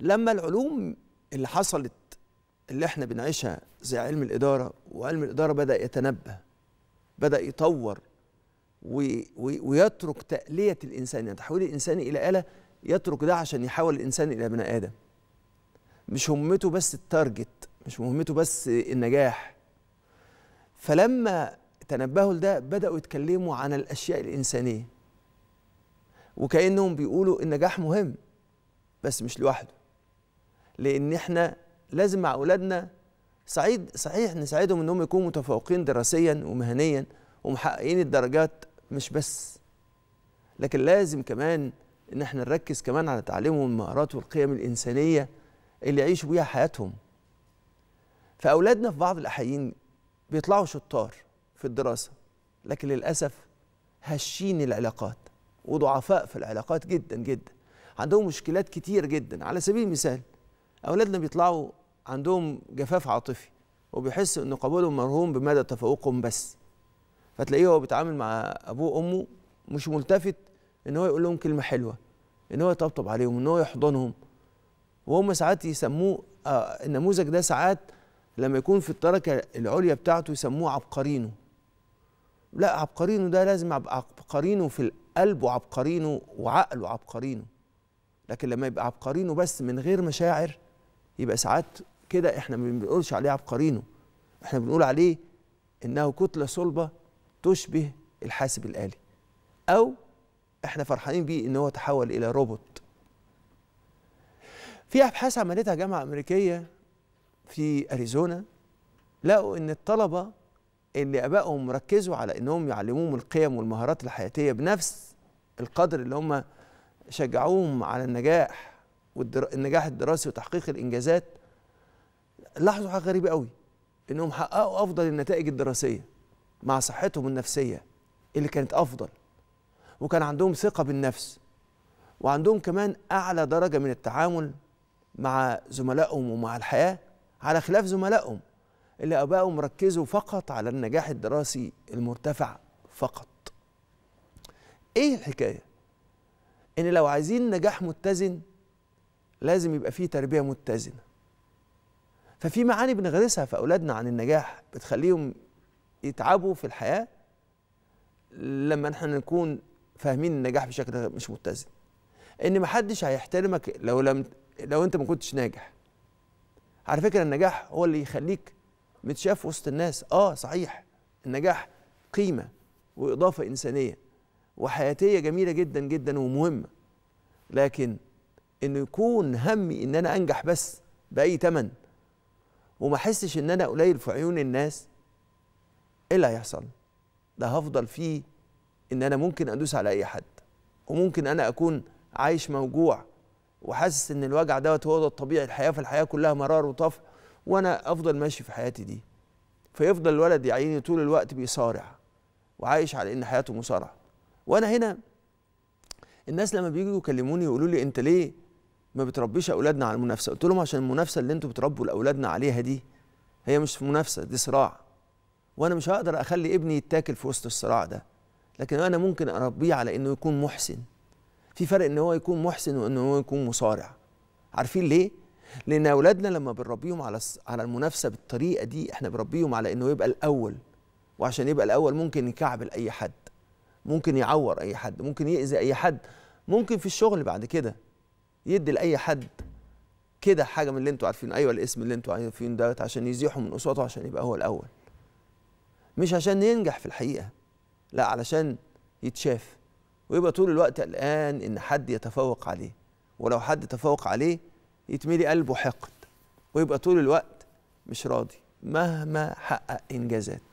لما العلوم اللي حصلت اللي احنا بنعيشها زي علم الإدارة وعلم الإدارة بدأ يتنبه بدأ يطور وي وي ويترك تألية الإنسان يعني تحويل الإنسان إلى آلة يترك ده عشان يحول الإنسان إلى بني آدم مش همته بس التارجت مش مهمته بس النجاح فلما تنبهوا لده بدأوا يتكلموا عن الأشياء الإنسانية وكأنهم بيقولوا النجاح مهم بس مش لوحده لان احنا لازم مع اولادنا سعيد صحيح نساعدهم انهم يكونوا متفوقين دراسيا ومهنيا ومحققين الدرجات مش بس لكن لازم كمان ان احنا نركز كمان على تعليمهم المهارات والقيم الانسانيه اللي يعيشوا بيها حياتهم فاولادنا في بعض الاحيان بيطلعوا شطار في الدراسه لكن للاسف هشين العلاقات وضعفاء في العلاقات جدا جدا عندهم مشكلات كتير جدا على سبيل المثال اولادنا بيطلعوا عندهم جفاف عاطفي وبيحسوا ان قبولهم مرهون بمدى تفوقهم بس فتلاقيه هو بيتعامل مع ابوه وامه مش ملتفت ان هو يقول لهم كلمه حلوه ان هو يطبطب عليهم ان هو يحضنهم وهم ساعات يسموه آه النموذج ده ساعات لما يكون في الدرجه العليا بتاعته يسموه عبقرينه لا عبقرينه ده لازم عبقرينه في القلب وعبقرينه وعقله عبقرينه لكن لما يبقى عبقرينه بس من غير مشاعر يبقى ساعات كده احنا ما بنقولش عليه عبقرينه احنا بنقول عليه انه كتله صلبه تشبه الحاسب الالي او احنا فرحانين بيه ان هو تحول الى روبوت في ابحاث عملتها جامعه امريكيه في اريزونا لقوا ان الطلبه اللي ابائهم ركزوا على انهم يعلموهم القيم والمهارات الحياتيه بنفس القدر اللي هم شجعوهم على النجاح والنجاح الدراسي وتحقيق الانجازات لاحظوا حاجه غريبه قوي انهم حققوا افضل النتائج الدراسيه مع صحتهم النفسيه اللي كانت افضل وكان عندهم ثقه بالنفس وعندهم كمان اعلى درجه من التعامل مع زملائهم ومع الحياه على خلاف زملائهم اللي ابائهم ركزوا فقط على النجاح الدراسي المرتفع فقط ايه الحكايه ان لو عايزين نجاح متزن لازم يبقى فيه تربية متزنة ففي معاني بنغرسها في أولادنا عن النجاح بتخليهم يتعبوا في الحياة لما احنا نكون فاهمين النجاح بشكل مش متزن ان محدش هيحترمك لو لم لو انت ما كنتش ناجح على فكرة النجاح هو اللي يخليك متشاف وسط الناس اه صحيح النجاح قيمة وإضافة إنسانية وحياتية جميلة جدا جدا ومهمة لكن انه يكون همي ان انا انجح بس باي تمن وما احسش ان انا قليل في عيون الناس ايه اللي هيحصل ده هفضل فيه ان انا ممكن ادوس على اي حد وممكن انا اكون عايش موجوع وحاسس ان الوجع دوت هو ده الطبيعي الحياه في الحياه كلها مرار وطفح وانا افضل ماشي في حياتي دي فيفضل الولد يا عيني طول الوقت بيصارع وعايش على ان حياته مصارعه وانا هنا الناس لما بييجوا يكلموني يقولوا لي انت ليه ما بتربيش اولادنا على المنافسه قلت لهم عشان المنافسه اللي انتوا بتربوا لاولادنا عليها دي هي مش منافسه دي صراع وانا مش هقدر اخلي ابني يتاكل في وسط الصراع ده لكن انا ممكن اربيه على انه يكون محسن في فرق ان هو يكون محسن وان هو يكون مصارع عارفين ليه لان اولادنا لما بنربيهم على على المنافسه بالطريقه دي احنا بنربيهم على انه يبقى الاول وعشان يبقى الاول ممكن يكعبل اي حد ممكن يعور اي حد ممكن يأذي اي حد ممكن في الشغل بعد كده يدي لاي حد كده حاجه من اللي انتوا عارفينه ايوه الاسم اللي انتوا عارفينه دوت عشان يزيحوا من اصواته عشان يبقى هو الاول مش عشان ينجح في الحقيقه لا علشان يتشاف ويبقى طول الوقت قلقان ان حد يتفوق عليه ولو حد تفوق عليه يتملي قلبه حقد ويبقى طول الوقت مش راضي مهما حقق انجازات